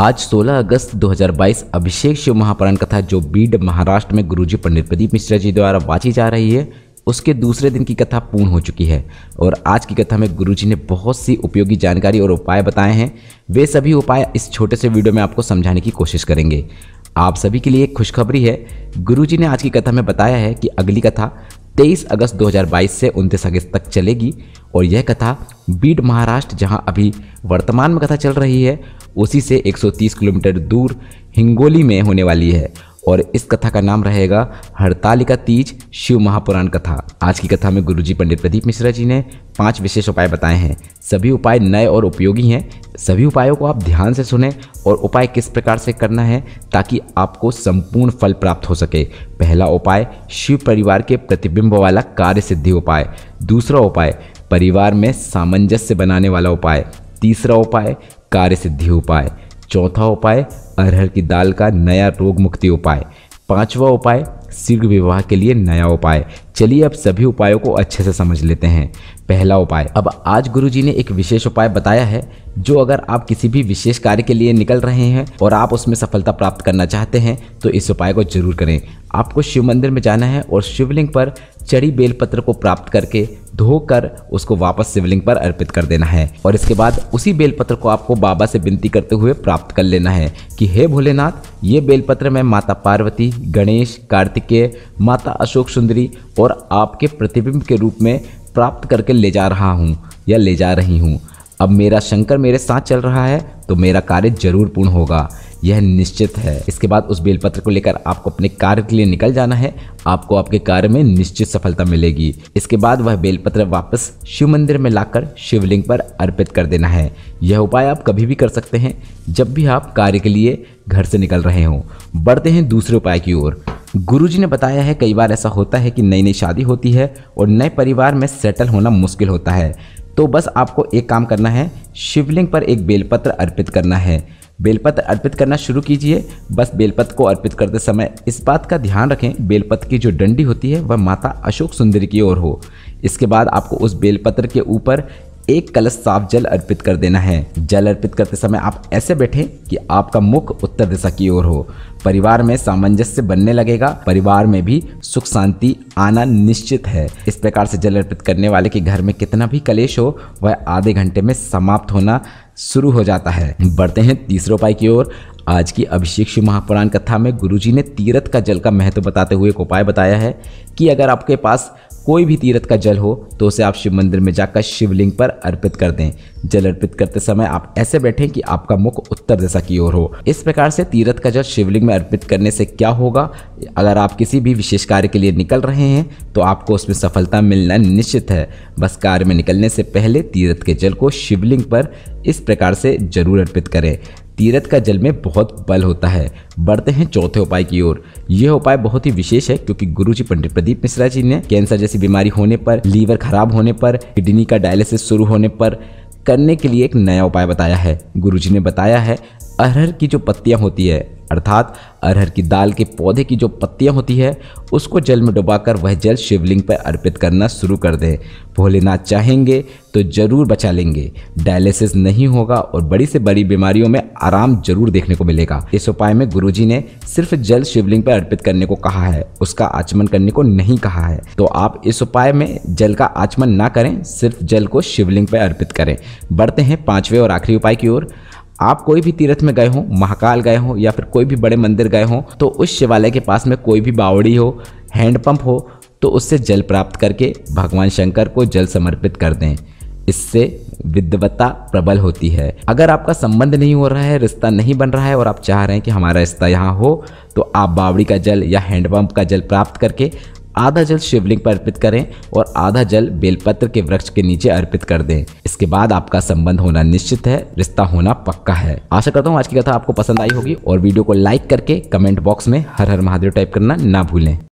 आज 16 अगस्त 2022 अभिषेक शिव महापुराण कथा जो बीड महाराष्ट्र में गुरुजी पंडित प्रदीप मिश्रा जी द्वारा वाची जा रही है उसके दूसरे दिन की कथा पूर्ण हो चुकी है और आज की कथा में गुरुजी ने बहुत सी उपयोगी जानकारी और उपाय बताए हैं वे सभी उपाय इस छोटे से वीडियो में आपको समझाने की कोशिश करेंगे आप सभी के लिए एक खुशखबरी है गुरुजी ने आज की कथा में बताया है कि अगली कथा तेईस अगस्त 2022 से उनतीस अगस्त तक चलेगी और यह कथा बीड महाराष्ट्र जहां अभी वर्तमान में कथा चल रही है उसी से 130 किलोमीटर दूर हिंगोली में होने वाली है और इस कथा का नाम रहेगा हड़तालिका तीज शिव महापुराण कथा आज की कथा में गुरुजी पंडित प्रदीप मिश्रा जी ने पांच विशेष उपाय बताए हैं सभी उपाय नए और उपयोगी हैं सभी उपायों को आप ध्यान से सुने और उपाय किस प्रकार से करना है ताकि आपको संपूर्ण फल प्राप्त हो सके पहला उपाय शिव परिवार के प्रतिबिंब वाला कार्य सिद्धि उपाय दूसरा उपाय परिवार में सामंजस्य बनाने वाला उपाय तीसरा उपाय कार्य सिद्धि उपाय चौथा उपाय अरहर की दाल का नया रोग मुक्ति उपाय पांचवा उपाय शीघ्र विवाह के लिए नया उपाय चलिए अब सभी उपायों को अच्छे से समझ लेते हैं पहला उपाय अब आज गुरुजी ने एक विशेष उपाय बताया है जो अगर आप किसी भी विशेष कार्य के लिए निकल रहे हैं और आप उसमें सफलता प्राप्त करना चाहते हैं तो इस उपाय को जरूर करें आपको शिव मंदिर में जाना है और शिवलिंग पर चढ़ी बेलपत्र को प्राप्त करके धोकर उसको वापस शिवलिंग पर अर्पित कर देना है और इसके बाद उसी बेलपत्र को आपको बाबा से विनती करते हुए प्राप्त कर लेना है कि हे भोलेनाथ ये बेलपत्र मैं माता पार्वती गणेश कार्तिकेय माता अशोक सुंदरी और और आपके प्रतिबिंब के रूप में प्राप्त करके ले जा रहा हूँ या ले जा रही हूँ अब मेरा शंकर मेरे साथ चल रहा है तो मेरा कार्य जरूर पूर्ण होगा यह निश्चित है इसके बाद उस बेलपत्र को लेकर आपको अपने कार्य के लिए निकल जाना है आपको आपके कार्य में निश्चित सफलता मिलेगी इसके बाद वह बेलपत्र वापस शिव मंदिर में लाकर शिवलिंग पर अर्पित कर देना है यह उपाय आप कभी भी कर सकते हैं जब भी आप कार्य के लिए घर से निकल रहे हों बढ़ते हैं दूसरे उपाय की ओर गुरुजी ने बताया है कई बार ऐसा होता है कि नई नई शादी होती है और नए परिवार में सेटल होना मुश्किल होता है तो बस आपको एक काम करना है शिवलिंग पर एक बेलपत्र अर्पित करना है बेलपत्र अर्पित करना शुरू कीजिए बस बेलपत्र को अर्पित करते समय इस बात का ध्यान रखें बेलपत्र की जो डंडी होती है वह माता अशोक सुंदरी की ओर हो इसके बाद आपको उस बेलपत्र के ऊपर एक कलश साफ जल अर्पित कर देना है जल अर्पित करते समय आप ऐसे बैठे कि आपका मुख उत्तर दिशा की ओर हो परिवार में सामंजस्य बनने लगेगा परिवार में भी सुख शांति आना निश्चित है इस प्रकार से जल अर्पित करने वाले के घर में कितना भी कलेश हो वह आधे घंटे में समाप्त होना शुरू हो जाता है बढ़ते हैं तीसरे उपाय की ओर आज की अभिषेक शिव महापुराण कथा में गुरुजी ने तीरथ का जल का महत्व बताते हुए एक उपाय बताया है कि अगर आपके पास कोई भी तीर्थ का जल हो तो उसे आप शिव मंदिर में जाकर शिवलिंग पर अर्पित कर दें जल अर्पित करते समय आप ऐसे बैठें कि आपका मुख उत्तर दिशा की ओर हो इस प्रकार से तीर्थ का जल शिवलिंग में अर्पित करने से क्या होगा अगर आप किसी भी विशेष कार्य के लिए निकल रहे हैं तो आपको उसमें सफलता मिलना निश्चित है बस कार्य में निकलने से पहले तीर्थ के जल को शिवलिंग पर इस प्रकार से जरूर अर्पित करें तीरथ का जल में बहुत बल होता है बढ़ते हैं चौथे उपाय की ओर यह उपाय बहुत ही विशेष है क्योंकि गुरु जी पंडित प्रदीप मिश्रा जी ने कैंसर जैसी बीमारी होने पर लीवर खराब होने पर किडनी का डायलिसिस शुरू होने पर करने के लिए एक नया उपाय बताया है गुरु जी ने बताया है अरहर की जो पत्तियां होती है अर्थात अरहर की दाल के पौधे की जो पत्तियाँ होती है उसको जल में डुबाकर वह जल शिवलिंग पर अर्पित करना शुरू कर दें भोलेनाथ चाहेंगे तो ज़रूर बचा लेंगे डायलिसिस नहीं होगा और बड़ी से बड़ी बीमारियों में आराम जरूर देखने को मिलेगा इस उपाय में गुरु ने सिर्फ जल शिवलिंग पर अर्पित करने को कहा है उसका आचमन करने को नहीं कहा है तो आप इस उपाय में जल का आचमन ना करें सिर्फ जल को शिवलिंग पर अर्पित करें बढ़ते हैं पाँचवें और आखिरी उपाय की ओर आप कोई भी तीर्थ में गए हो महाकाल गए हो या फिर कोई भी बड़े मंदिर गए हो तो उस शिवालय के पास में कोई भी बावड़ी हो हैंडपंप हो तो उससे जल प्राप्त करके भगवान शंकर को जल समर्पित कर दें इससे विद्वत्ता प्रबल होती है अगर आपका संबंध नहीं हो रहा है रिश्ता नहीं बन रहा है और आप चाह रहे हैं कि हमारा रिश्ता यहाँ हो तो आप बावड़ी का जल या हैंडपम्प का जल प्राप्त करके आधा जल शिवलिंग पर अर्पित करें और आधा जल बेलपत्र के वृक्ष के नीचे अर्पित कर दें इसके बाद आपका संबंध होना निश्चित है रिश्ता होना पक्का है आशा करता हूँ आज की कथा आपको पसंद आई होगी और वीडियो को लाइक करके कमेंट बॉक्स में हर हर महादेव टाइप करना ना भूलें